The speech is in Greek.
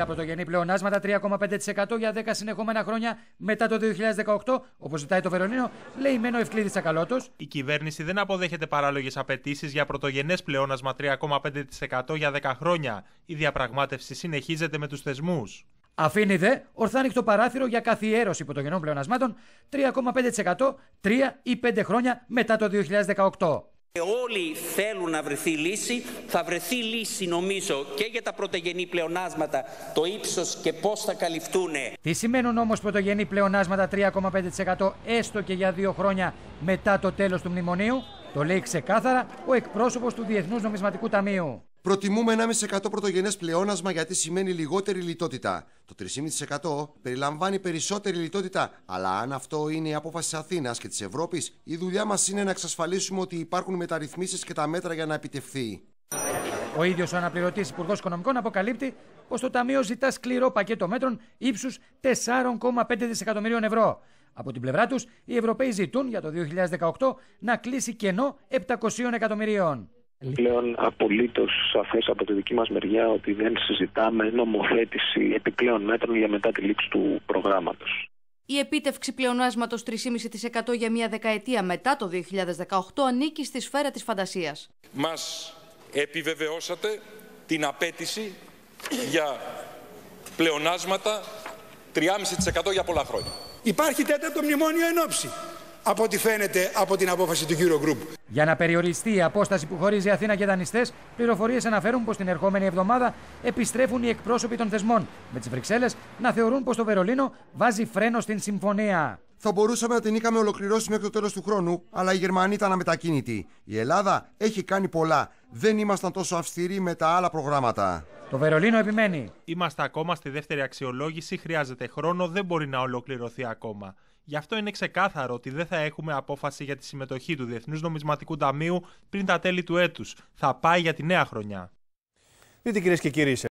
Τα πρωτογενή πλεονάσματα 3,5% για 10 συνεχόμενα χρόνια μετά το 2018, όπως ζητάει το Βερολίνο, λέει μένω Ευκλήδης Τσακαλώτο. Η κυβέρνηση δεν αποδέχεται παράλογες απαιτήσεις για πρωτογενές πλεόνασμα 3,5% για 10 χρόνια. Η διαπραγμάτευση συνεχίζεται με τους θεσμούς. Αφήνει δε το παράθυρο για καθιέρωση πρωτογενών πλεονασμάτων 3,5% 3 ή 5 χρόνια μετά το 2018 όλοι θέλουν να βρεθεί λύση. Θα βρεθεί λύση, νομίζω, και για τα πρωτογενή πλεονάσματα, το ύψος και πώς θα καλυφθούν. Τι σημαίνουν όμως πρωτογενή πλεονάσματα 3,5% έστω και για δύο χρόνια μετά το τέλος του μνημονίου, το λέει ξεκάθαρα ο εκπρόσωπος του Διεθνούς Νομισματικού Ταμείου. Προτιμούμε 1,5% πρωτογενές πλεόνασμα γιατί σημαίνει λιγότερη λιτότητα. Το 3,5% περιλαμβάνει περισσότερη λιτότητα. Αλλά αν αυτό είναι η απόφαση της Αθήνας και της Ευρώπης, η δουλειά μας είναι να εξασφαλίσουμε ότι υπάρχουν μεταρρυθμίσεις και τα μέτρα για να επιτευχθεί. Ο ίδιος ο αναπληρωτής Υπουργός Οικονομικών αποκαλύπτει πως το Ταμείο ζητά σκληρό πακέτο μέτρων ύψους 4,5 δισεκατομμυρίων ευρώ. Από την πλευρά τους, οι Ευρωπαίοι ζητούν για το 2018 να κλείσει κενό 700 εκατομμυρίων πλέον απολύτως σαφές από τη δική μας μεριά ότι δεν συζητάμε νομοθέτηση επιπλέον μέτρων για μετά τη λήψη του προγράμματος. Η επίτευξη πλεονάσματος 3,5% για μια δεκαετία μετά το 2018 ανήκει στη σφαίρα της φαντασίας. Μας επιβεβαιώσατε την απέτηση για πλεονάσματα 3,5% για πολλά χρόνια. Υπάρχει τέταρτο μνημόνιο εν από ό,τι φαίνεται από την απόφαση του Eurogroup. Για να περιοριστεί η απόσταση που χωρίζει Αθήνα και δανειστές, πληροφορίες αναφέρουν πως την ερχόμενη εβδομάδα επιστρέφουν οι εκπρόσωποι των θεσμών, με τις Βρυξέλλες να θεωρούν πως το Βερολίνο βάζει φρένο στην συμφωνία. Θα μπορούσαμε να την είχαμε ολοκληρώσει μέχρι το τέλος του χρόνου, αλλά οι Γερμανοί ήταν αμετακίνητοι. Η Ελλάδα έχει κάνει πολλά. Δεν ήμασταν τόσο αυστηροί με τα άλλα προγράμματα. Το Βερολίνο επιμένει. Είμαστε ακόμα στη δεύτερη αξιολόγηση, χρειάζεται χρόνο, δεν μπορεί να ολοκληρωθεί ακόμα. Γι' αυτό είναι ξεκάθαρο ότι δεν θα έχουμε απόφαση για τη συμμετοχή του Διεθνούς Νομισματικού Ταμείου πριν τα τέλη του έτους. Θα πάει για τη νέα χρονιά. Δείτε κυρίες